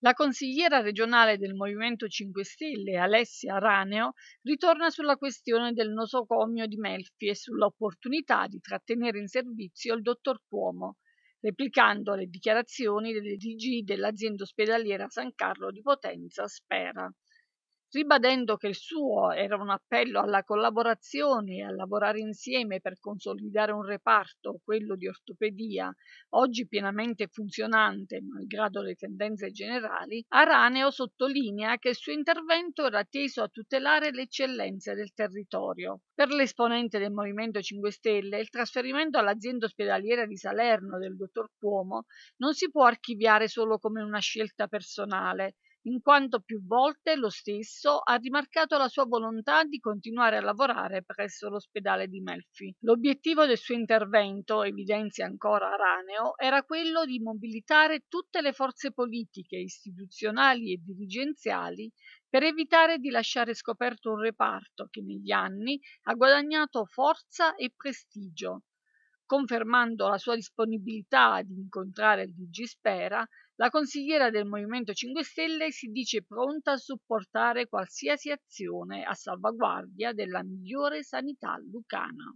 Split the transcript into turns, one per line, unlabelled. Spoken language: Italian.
La consigliera regionale del Movimento 5 Stelle, Alessia Raneo, ritorna sulla questione del nosocomio di Melfi e sull'opportunità di trattenere in servizio il dottor Cuomo, replicando le dichiarazioni delle DG dell'azienda ospedaliera San Carlo di Potenza Spera ribadendo che il suo era un appello alla collaborazione e a lavorare insieme per consolidare un reparto, quello di ortopedia, oggi pienamente funzionante malgrado le tendenze generali, Araneo sottolinea che il suo intervento era teso a tutelare le eccellenze del territorio. Per l'esponente del Movimento 5 Stelle, il trasferimento all'azienda ospedaliera di Salerno del dottor Cuomo non si può archiviare solo come una scelta personale, in quanto più volte lo stesso ha rimarcato la sua volontà di continuare a lavorare presso l'ospedale di Melfi. L'obiettivo del suo intervento, evidenzia ancora Araneo, era quello di mobilitare tutte le forze politiche, istituzionali e dirigenziali per evitare di lasciare scoperto un reparto che negli anni ha guadagnato forza e prestigio, Confermando la sua disponibilità ad incontrare il DG Spera, la consigliera del Movimento 5 Stelle si dice pronta a supportare qualsiasi azione a salvaguardia della migliore sanità lucana.